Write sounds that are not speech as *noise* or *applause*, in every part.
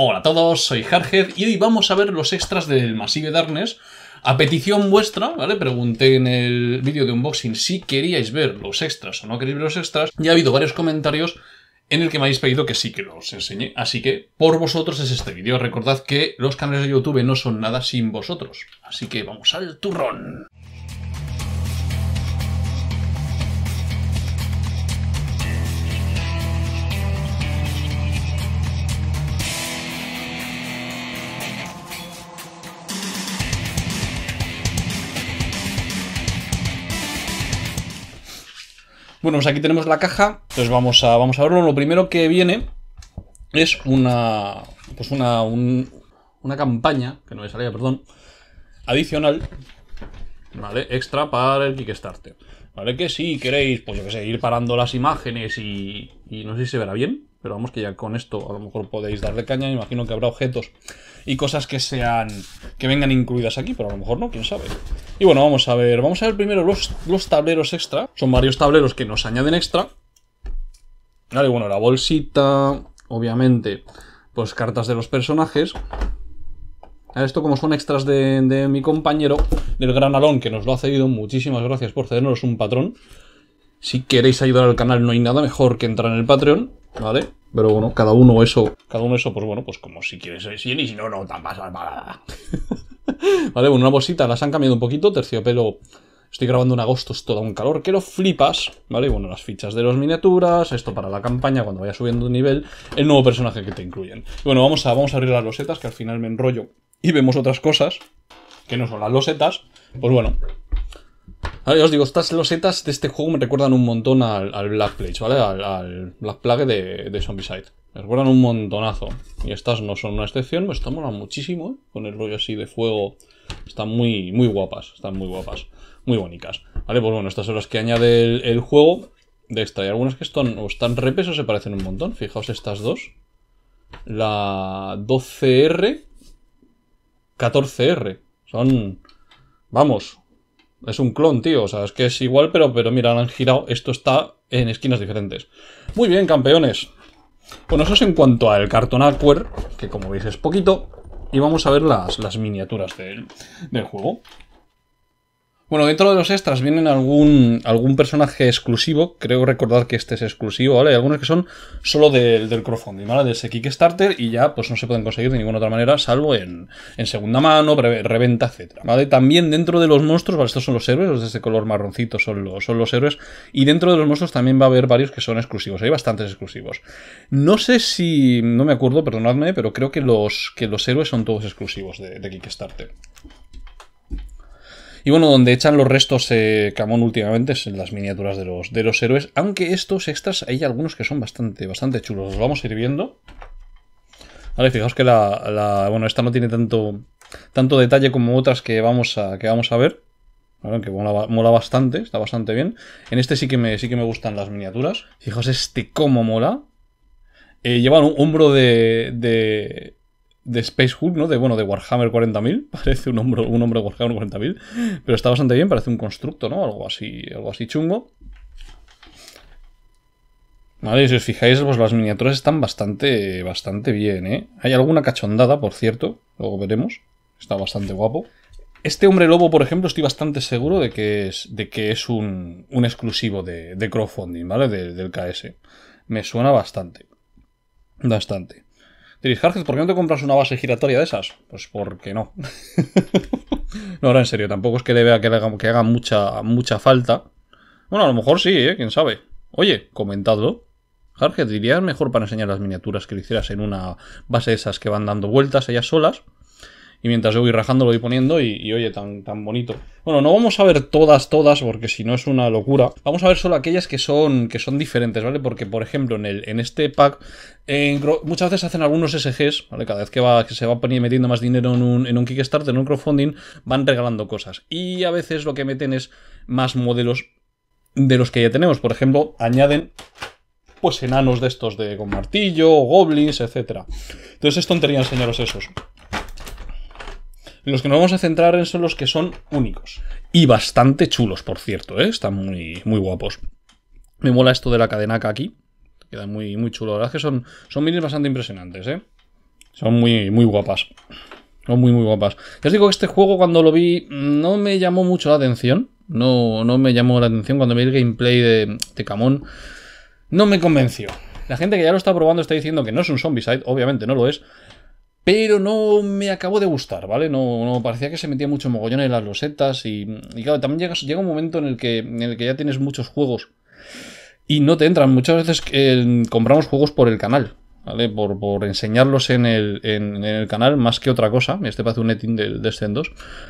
Hola a todos, soy Hardhead y hoy vamos a ver los extras del Massive Darkness. A petición vuestra, ¿vale? Pregunté en el vídeo de unboxing si queríais ver los extras o no queríais ver los extras. Y ha habido varios comentarios en el que me habéis pedido que sí que los enseñe. Así que por vosotros es este vídeo. Recordad que los canales de YouTube no son nada sin vosotros. Así que vamos al turrón. Bueno, pues aquí tenemos la caja, entonces vamos a, vamos a verlo. Lo primero que viene es una, pues una, una campaña, que no me salía, perdón, adicional, ¿vale? Extra para el Kickstarter. ¿Vale? Que si queréis, pues yo que sé, ir parando las imágenes y, y no sé si se verá bien, pero vamos que ya con esto a lo mejor podéis darle caña, imagino que habrá objetos y cosas que sean que vengan incluidas aquí, pero a lo mejor no, quién sabe. Y bueno, vamos a ver, vamos a ver primero los, tableros extra, son varios tableros que nos añaden extra. Vale, bueno, la bolsita, obviamente, pues cartas de los personajes. esto como son extras de, de mi compañero, del Gran Alón, que nos lo ha cedido, muchísimas gracias por cedernos un patrón. Si queréis ayudar al canal no hay nada mejor que entrar en el Patreon, ¿vale? Pero bueno, cada uno eso, cada uno eso, pues bueno, pues como si quieres es y si no, no, tan *laughs* vale, bueno, una bolsita, las han cambiado un poquito, terciopelo, estoy grabando en agosto, es todo un calor que lo flipas, vale, bueno, las fichas de las miniaturas, esto para la campaña, cuando vaya subiendo de nivel, el nuevo personaje que te incluyen. bueno, vamos a, vamos a abrir las losetas, que al final me enrollo y vemos otras cosas, que no son las losetas, pues bueno, ya os digo, estas losetas de este juego me recuerdan un montón al, Black Plague, ¿vale? Al, Black Plague de, de Me recuerdan un montonazo. Y estas no son una excepción, me pues están molando muchísimo, ¿eh? Con el rollo así de fuego. Están muy, muy guapas, están muy guapas. Muy bonitas. Vale, pues bueno, estas son las que añade el, juego de esta. Y algunas que están, o están repes o se parecen un montón. Fijaos estas dos. La 12R, 14R. Son, vamos, es un clon, tío. O sea, es que es igual, pero, pero mira, han girado. Esto está en esquinas diferentes. Muy bien, campeones. Bueno, eso es en cuanto al cartón Aquar, que como veis es poquito. Y vamos a ver las, las miniaturas del juego. Bueno, dentro de los extras vienen algún, algún personaje exclusivo. Creo recordar que este es exclusivo, ¿vale? Hay algunos que son solo del, del crowdfunding, ¿vale? De ese Kickstarter y ya pues no se pueden conseguir de ninguna otra manera, salvo en, segunda mano, reventa, etcétera, ¿vale? También dentro de los monstruos, ¿vale? Estos son los héroes, los de ese color marroncito son los, son los héroes. Y dentro de los monstruos también va a haber varios que son exclusivos. Hay bastantes exclusivos. No sé si. No me acuerdo, perdonadme, pero creo que los, que los héroes son todos exclusivos de, de Kickstarter. Y bueno, donde echan los restos eh, Camón últimamente es en las miniaturas de los, de los héroes, aunque estos extras hay algunos que son bastante, bastante chulos. Los vamos a ir viendo. Vale, fijaos que la, bueno, esta no tiene tanto, tanto detalle como otras que vamos a, que vamos a ver. Que mola, bastante, está bastante bien. En este sí que me, sí que me gustan las miniaturas. Fijaos este cómo mola. Eh, llevan un hombro de de Space Hulk, ¿no? De, bueno, de Warhammer 40.000, *laughs* parece un hombre, un hombre Warhammer 40.000, pero está bastante bien, parece un constructo, ¿no? Algo así, algo así chungo. Vale, y si os fijáis, pues las miniaturas están bastante, bastante bien, ¿eh? Hay alguna cachondada, por cierto, luego veremos, está bastante guapo. Este hombre lobo, por ejemplo, estoy bastante seguro de que es, de que es un, un exclusivo de, crowdfunding, ¿vale? del KS. Me suena bastante. Bastante. Diréis, ¿por qué no te compras una base giratoria de esas? Pues porque no. *laughs* no, ahora en serio, tampoco es que le que, haga, mucha, mucha falta. Bueno, a lo mejor sí, ¿eh? ¿Quién sabe? Oye, comentadlo. Jarget, diría mejor para enseñar las miniaturas que lo hicieras en una base de esas que van dando vueltas ellas solas? y mientras yo voy rajando lo voy poniendo y, oye, tan, tan bonito. Bueno, no vamos a ver todas, todas, porque si no es una locura. Vamos a ver solo aquellas que son, que son diferentes, ¿vale? Porque, por ejemplo, en, en este pack, muchas veces hacen algunos SGs, ¿vale? Cada vez que, va, que se va metiendo más dinero en un, en un Kickstarter, en un crowdfunding, van regalando cosas. Y a veces lo que meten es más modelos de los que ya tenemos. Por ejemplo, añaden pues enanos de estos de con martillo, goblins, etc. Entonces es tontería enseñaros esos. Los que nos vamos a centrar en son los que son únicos. Y bastante chulos, por cierto, ¿eh? Están muy, muy guapos. Me mola esto de la cadenaca aquí. Queda muy, muy chulo. La verdad es que son, son minis bastante impresionantes, ¿eh? Son muy, muy guapas. Son muy, muy guapas. Ya os digo que este juego cuando lo vi no me llamó mucho la atención. No, no me llamó la atención cuando vi el gameplay de, de Camón. No me convenció. La gente que ya lo está probando está diciendo que no es un side, obviamente no lo es, pero no me acabó de gustar, ¿vale? No, parecía que se metía mucho mogollón en las losetas y, claro, también llega, llega un momento en el, que, en el que ya tienes muchos juegos y no te entran. Muchas veces eh, compramos juegos por el canal, ¿vale? Por, enseñarlos en el, canal más que otra cosa. Este parece un netting de Descendos 2.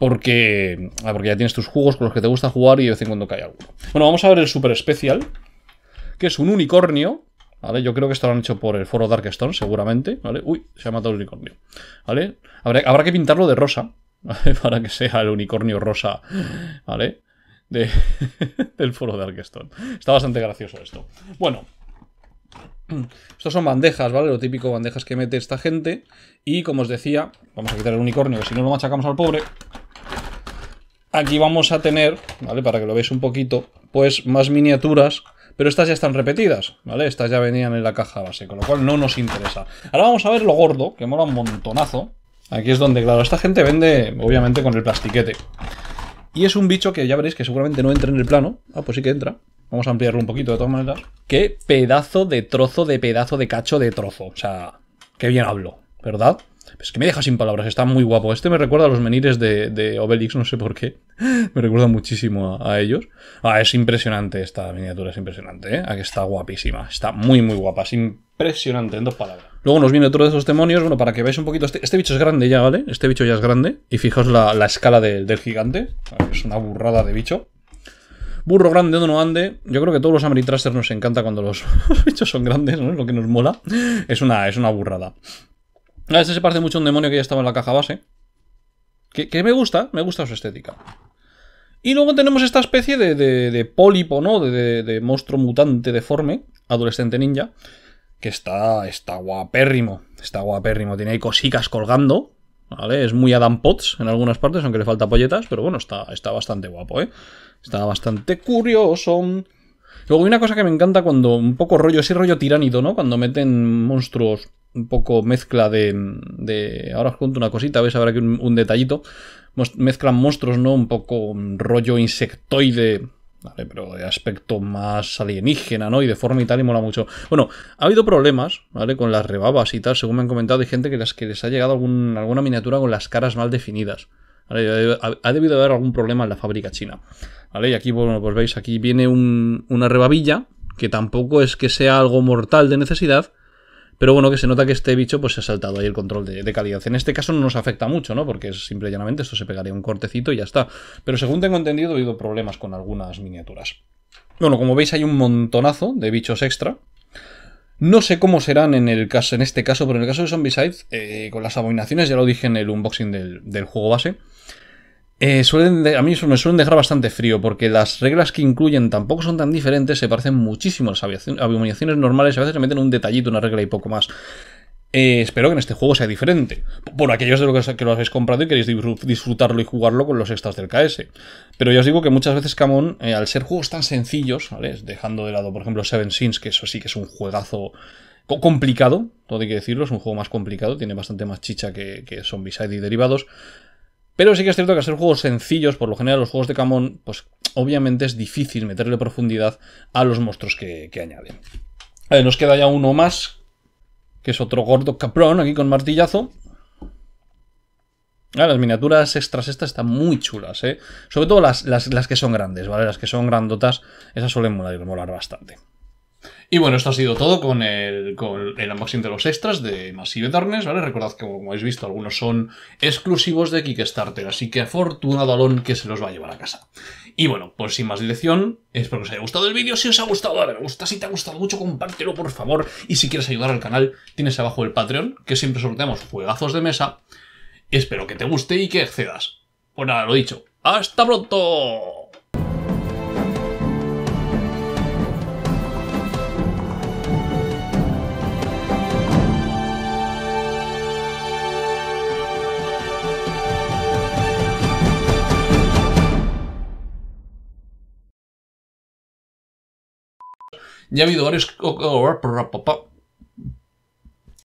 Porque, ah, porque ya tienes tus juegos con los que te gusta jugar y de vez en cuando cae alguno. Bueno, vamos a ver el Super Especial, que es un unicornio yo creo que esto lo han hecho por el foro Darkstone, seguramente, ¿vale? Uy, se ha matado el unicornio, ¿vale? Habrá, que pintarlo de rosa, *laughs* Para que sea el unicornio rosa, ¿vale? De, *laughs* del foro Darkstone. Está bastante gracioso esto. Bueno, *clears throat* estas son bandejas, ¿vale? Lo típico bandejas que mete esta gente. Y como os decía, vamos a quitar el unicornio, que si no lo machacamos al pobre. Aquí vamos a tener, ¿vale? Para que lo veáis un poquito, pues más miniaturas pero estas ya están repetidas, ¿vale? Estas ya venían en la caja base, con lo cual no nos interesa. Ahora vamos a ver lo gordo, que mola un montonazo. Aquí es donde, claro, esta gente vende, obviamente, con el plastiquete. Y es un bicho que ya veréis que seguramente no entra en el plano. Ah, pues sí que entra. Vamos a ampliarlo un poquito de todas maneras. Qué pedazo de trozo de pedazo de cacho de trozo. O sea, qué bien hablo, ¿verdad? Es que me deja sin palabras, está muy guapo. Este me recuerda a los menires de, de Obelix, no sé por qué. *laughs* me recuerda muchísimo a, ellos. Ah, es impresionante esta miniatura, es impresionante, ¿eh? está guapísima, está muy, muy guapa, es impresionante, en dos palabras. Luego nos viene otro de esos demonios, bueno, para que veáis un poquito. Este, este bicho es grande ya, ¿vale? Este bicho ya es grande. Y fijaos la, escala del gigante, es una burrada de bicho. Burro grande no ande. Yo creo que todos los Ameritrasters nos encanta cuando *laughs* los, bichos son grandes, ¿no? Es lo que nos mola. Es una, es una burrada este se parece mucho a un demonio que ya estaba en la caja base. Que, me gusta, me gusta su estética. Y luego tenemos esta especie de, de, pólipo, ¿no? De, monstruo mutante deforme, adolescente ninja, que está, está guapérrimo. Está guapérrimo. Tiene ahí cosicas colgando, ¿vale? Es muy Adam Potts en algunas partes, aunque le falta polletas, pero bueno, está, está bastante guapo, ¿eh? Está bastante curioso. Luego hay una cosa que me encanta cuando, un poco rollo, ese rollo tiránido, ¿no? Cuando meten monstruos un poco mezcla de, Ahora os cuento una cosita, veis habrá que un, un, detallito. Mezclan monstruos, ¿no? Un poco mm, rollo insectoide. Vale, pero de aspecto más alienígena, ¿no? Y de forma y tal, y mola mucho. Bueno, ha habido problemas, ¿vale? Con las rebabas y tal, según me han comentado, hay gente que, las, que les ha llegado alguna miniatura con las caras mal definidas. ¿vale? Ha, debido haber algún problema en la fábrica china. ¿Vale? Y aquí, bueno, pues veis, aquí viene una rebabilla, que tampoco es que sea algo mortal de necesidad, pero bueno, que se nota que este bicho pues se ha saltado ahí el control de, calidad. En este caso no nos afecta mucho, ¿no? Porque es simple y llanamente esto se pegaría un cortecito y ya está. Pero según tengo entendido, he habido problemas con algunas miniaturas. Bueno, como veis hay un montonazo de bichos extra. No sé cómo serán en, el caso, en este caso, pero en el caso de Zombieside eh, con las abominaciones, ya lo dije en el unboxing del juego base, eh, suelen a mí me suelen dejar bastante frío porque las reglas que incluyen tampoco son tan diferentes, se parecen muchísimo a las abominaciones normales, a veces se meten un detallito, una regla y poco más. Eh, espero que en este juego sea diferente. Por aquellos de los que lo habéis comprado y queréis disfrutarlo y jugarlo con los extras del KS. Pero ya os digo que muchas veces Camon, eh, al ser juegos tan sencillos, ¿vale? dejando de lado, por ejemplo, Seven Sins, que eso sí que es un juegazo complicado, todo hay que decirlo, es un juego más complicado, tiene bastante más chicha que, que side y derivados. Pero sí que es cierto que hacer juegos sencillos, por lo general los juegos de camón, pues obviamente es difícil meterle profundidad a los monstruos que, que añaden. ver, nos queda ya uno más, que es otro gordo caprón aquí con martillazo. Ah, las miniaturas extras estas están muy chulas, ¿eh? Sobre todo las, las, que son grandes, ¿vale? Las que son grandotas, esas suelen molar, molar bastante. Y bueno, esto ha sido todo con el, unboxing de los extras de Massive Darkness, ¿vale? Recordad que, como habéis visto, algunos son exclusivos de Kickstarter, así que afortunado Alon que se los va a llevar a casa. Y bueno, pues sin más dilación, espero que os haya gustado el vídeo. Si os ha gustado, dale me gusta. Si te ha gustado mucho, compártelo, por favor. Y si quieres ayudar al canal, tienes abajo el Patreon, que siempre sorteamos juegazos de mesa. Espero que te guste y que accedas. Pues nada, lo dicho. ¡Hasta pronto! Ya ha habido varios